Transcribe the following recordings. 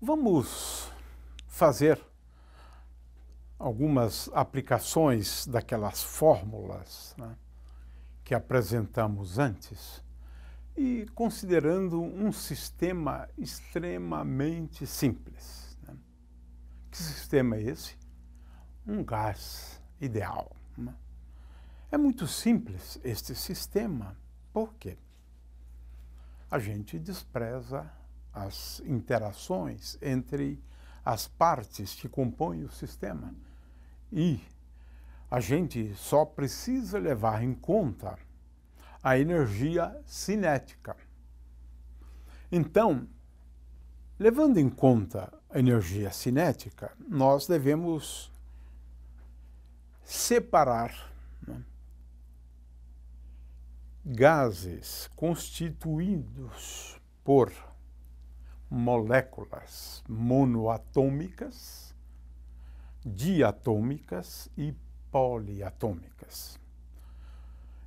Vamos fazer algumas aplicações daquelas fórmulas né, que apresentamos antes e considerando um sistema extremamente simples. Né? Que sistema é esse? Um gás ideal. Né? É muito simples este sistema. Por quê? A gente despreza as interações entre as partes que compõem o sistema. E a gente só precisa levar em conta a energia cinética. Então, levando em conta a energia cinética, nós devemos separar né, gases constituídos por moléculas monoatômicas, diatômicas e poliatômicas.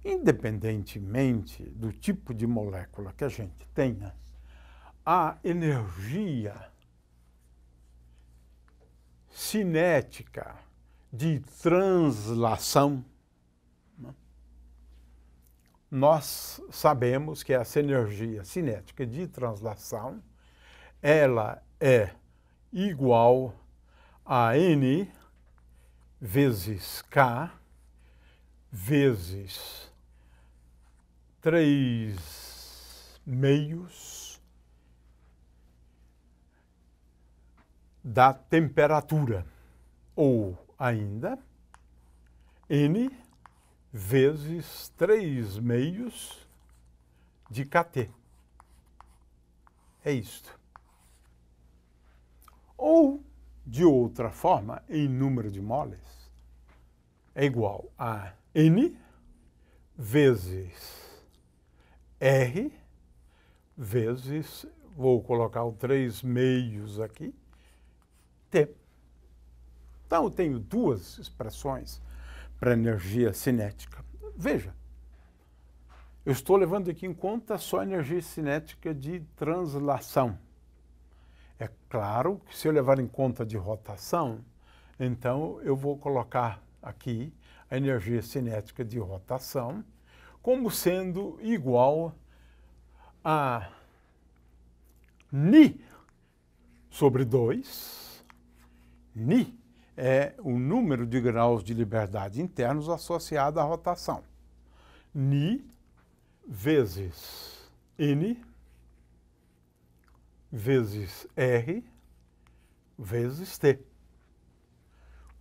Independentemente do tipo de molécula que a gente tenha, a energia cinética de translação, né, nós sabemos que essa energia cinética de translação ela é igual a N vezes K vezes três meios da temperatura, ou ainda N vezes três meios de KT. É isto. Ou, de outra forma, em número de moles, é igual a N vezes R vezes, vou colocar o 3 meios aqui, T. Então, eu tenho duas expressões para energia cinética. Veja, eu estou levando aqui em conta só a energia cinética de translação. É claro que se eu levar em conta de rotação, então eu vou colocar aqui a energia cinética de rotação como sendo igual a Ni sobre 2. Ni é o número de graus de liberdade internos associado à rotação. Ni vezes N vezes R vezes T.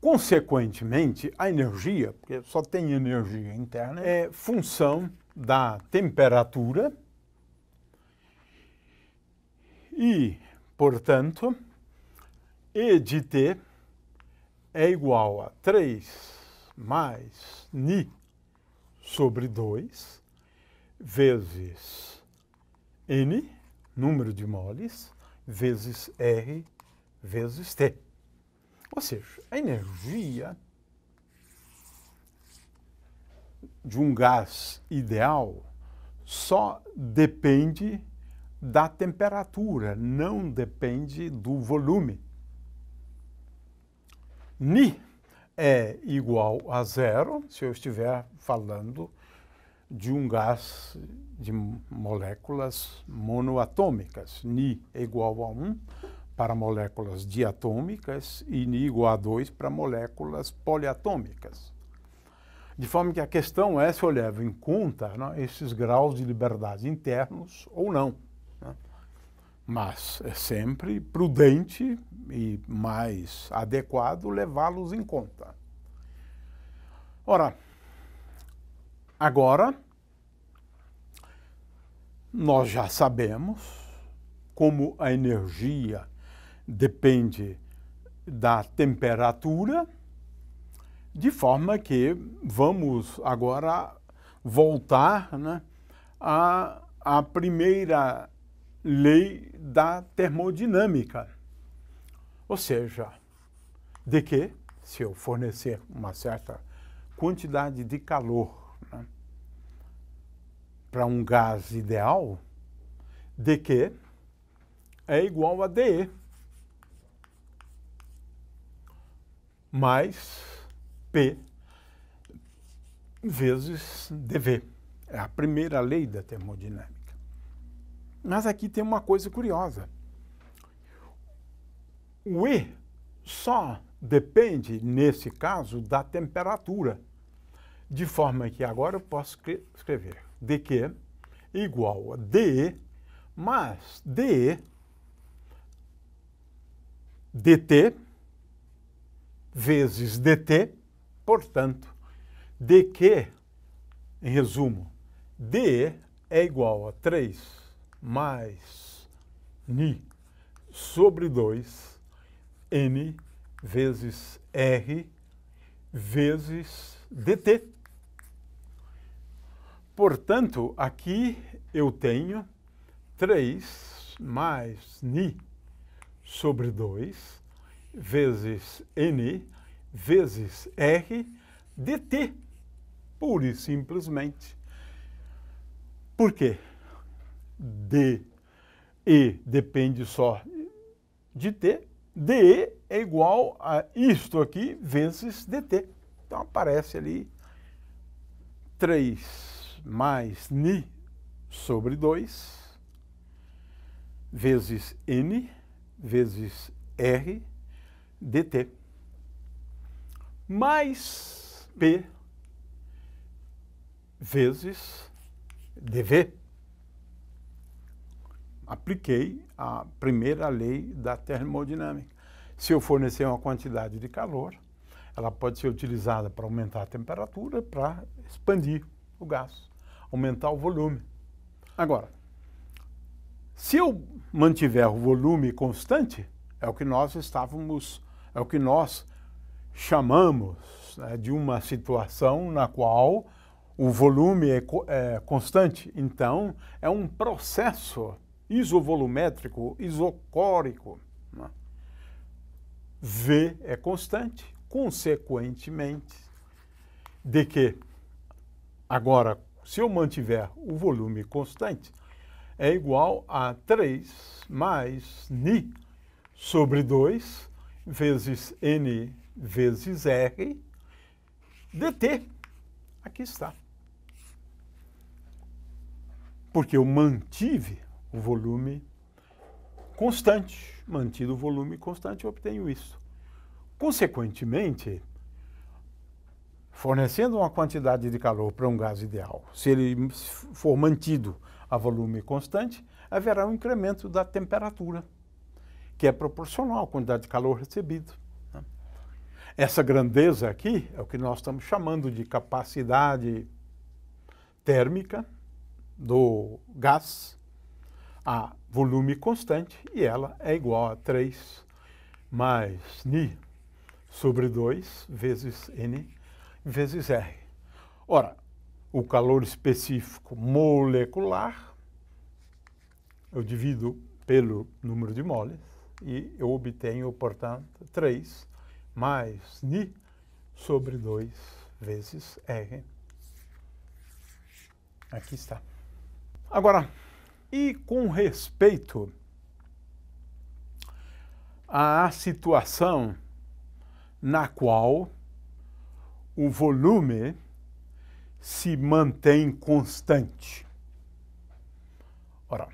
Consequentemente, a energia, porque só tem energia interna, é função da temperatura e, portanto, E de T é igual a 3 mais Ni sobre 2 vezes N número de moles, vezes R vezes T. Ou seja, a energia de um gás ideal só depende da temperatura, não depende do volume. Ni é igual a zero se eu estiver falando de um gás de moléculas monoatômicas, Ni é igual a 1 para moléculas diatômicas e Ni igual a 2 para moléculas poliatômicas. De forma que a questão é se eu levo em conta né, esses graus de liberdade internos ou não. Né? Mas é sempre prudente e mais adequado levá-los em conta. Ora, agora nós já sabemos como a energia depende da temperatura, de forma que vamos agora voltar né, à, à primeira lei da termodinâmica. Ou seja, de que, se eu fornecer uma certa quantidade de calor para um gás ideal, dQ é igual a dE mais P vezes dV. É a primeira lei da termodinâmica. Mas aqui tem uma coisa curiosa. O E só depende, nesse caso, da temperatura, de forma que agora eu posso escrever de que igual a DE mais DE DT vezes DT, portanto, DQ, em resumo, DE é igual a 3 mais Ni sobre 2 N vezes R vezes DT. Portanto, aqui eu tenho 3 mais Ni sobre 2 vezes N vezes R dt, pura e simplesmente. Por quê? D E depende só de T, DE é igual a isto aqui vezes dt. Então aparece ali 3 mais ni sobre 2 vezes n vezes r dt mais p vezes dv. Apliquei a primeira lei da termodinâmica. Se eu fornecer uma quantidade de calor, ela pode ser utilizada para aumentar a temperatura, para expandir o gás aumentar o volume. Agora, se eu mantiver o volume constante, é o que nós estávamos, é o que nós chamamos né, de uma situação na qual o volume é, é constante. Então, é um processo isovolumétrico, isocórico. Né? V é constante, consequentemente, de que Agora, se eu mantiver o volume constante, é igual a 3 mais Ni sobre 2 vezes N vezes R dt. Aqui está. Porque eu mantive o volume constante. Mantido o volume constante, eu obtenho isso. Consequentemente, fornecendo uma quantidade de calor para um gás ideal, se ele for mantido a volume constante, haverá um incremento da temperatura, que é proporcional à quantidade de calor recebido. Né? Essa grandeza aqui é o que nós estamos chamando de capacidade térmica do gás a volume constante, e ela é igual a 3 mais Ni sobre 2 vezes N vezes R. Ora, o calor específico molecular, eu divido pelo número de moles e eu obtenho, portanto, 3 mais Ni sobre 2 vezes R. Aqui está. Agora, e com respeito à situação na qual o volume se mantém constante. Ora,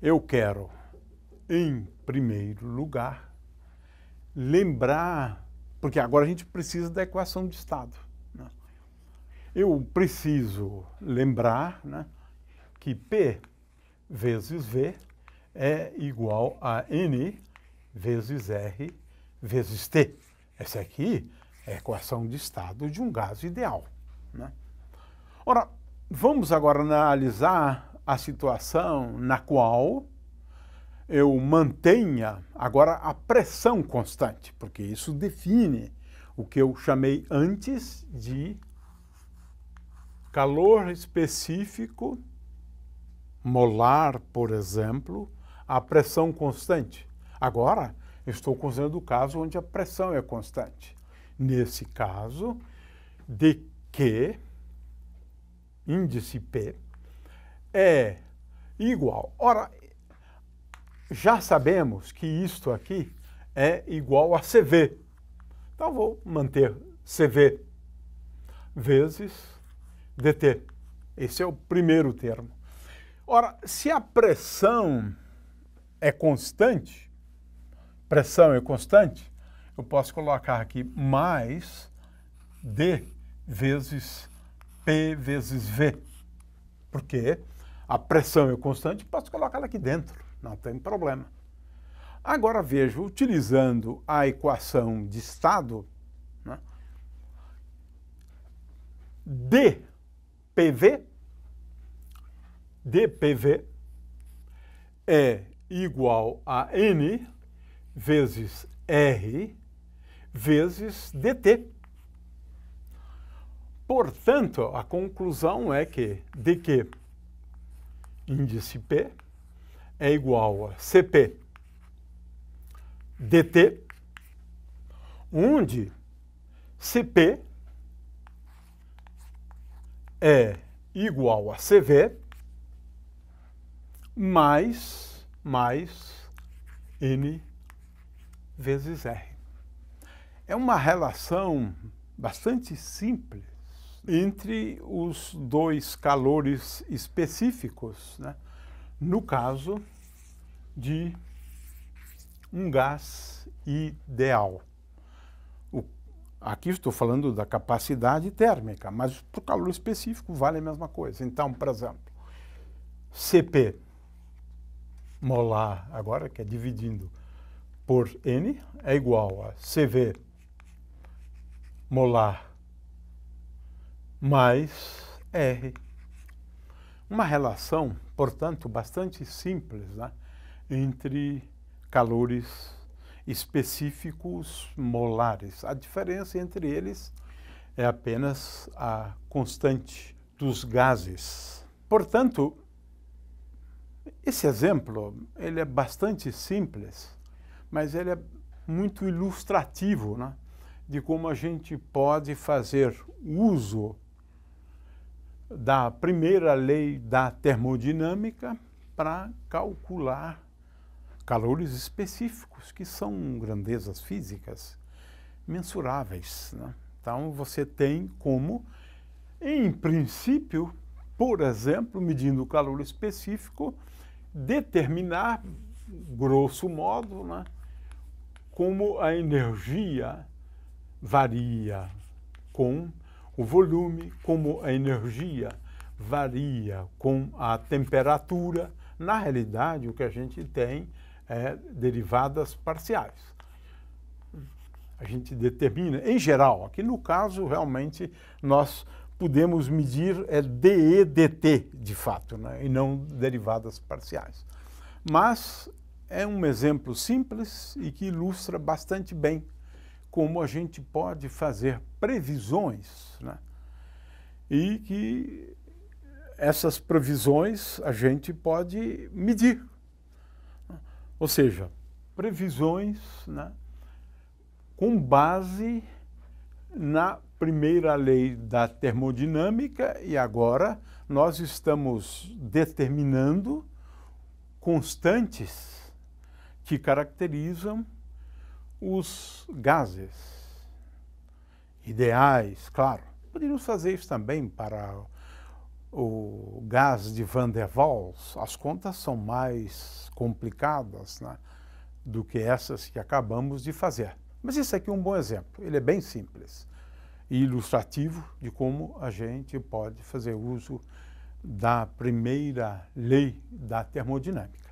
eu quero, em primeiro lugar, lembrar, porque agora a gente precisa da equação de estado. Né? Eu preciso lembrar né, que P vezes V é igual a N vezes R vezes T. Essa aqui é a equação de estado de um gás ideal. Né? Ora, vamos agora analisar a situação na qual eu mantenha agora a pressão constante, porque isso define o que eu chamei antes de calor específico molar, por exemplo, a pressão constante. Agora, Estou considerando o caso onde a pressão é constante. Nesse caso, de que índice P é igual. Ora, já sabemos que isto aqui é igual a CV. Então, vou manter CV vezes DT. Esse é o primeiro termo. Ora, se a pressão é constante, pressão é constante, eu posso colocar aqui mais D vezes P vezes V. Porque a pressão é constante, posso colocá-la aqui dentro, não tem problema. Agora vejo, utilizando a equação de estado, né, dPV, dPV é igual a N vezes R vezes dt. Portanto, a conclusão é que de que índice P é igual a Cp dt, onde Cp é igual a CV mais mais N vezes R. É uma relação bastante simples entre os dois calores específicos, né? no caso de um gás ideal. O, aqui estou falando da capacidade térmica, mas para o calor específico vale a mesma coisa. Então, por exemplo, CP molar, agora que é dividindo por N é igual a CV molar mais R. Uma relação, portanto, bastante simples né, entre calores específicos molares. A diferença entre eles é apenas a constante dos gases. Portanto, esse exemplo ele é bastante simples mas ele é muito ilustrativo né? de como a gente pode fazer uso da primeira lei da termodinâmica para calcular calores específicos, que são grandezas físicas mensuráveis. Né? Então, você tem como, em princípio, por exemplo, medindo o calor específico, determinar, grosso modo, né, como a energia varia com o volume, como a energia varia com a temperatura. Na realidade, o que a gente tem é derivadas parciais. A gente determina, em geral, aqui no caso, realmente, nós podemos medir é DE, DT, de fato, né? e não derivadas parciais. Mas é um exemplo simples e que ilustra bastante bem como a gente pode fazer previsões né? e que essas previsões a gente pode medir. Ou seja, previsões né, com base na primeira lei da termodinâmica e agora nós estamos determinando constantes que caracterizam os gases ideais, claro. Poderíamos fazer isso também para o gás de Van der Waals. As contas são mais complicadas né, do que essas que acabamos de fazer. Mas isso aqui é um bom exemplo. Ele é bem simples e ilustrativo de como a gente pode fazer uso da primeira lei da termodinâmica.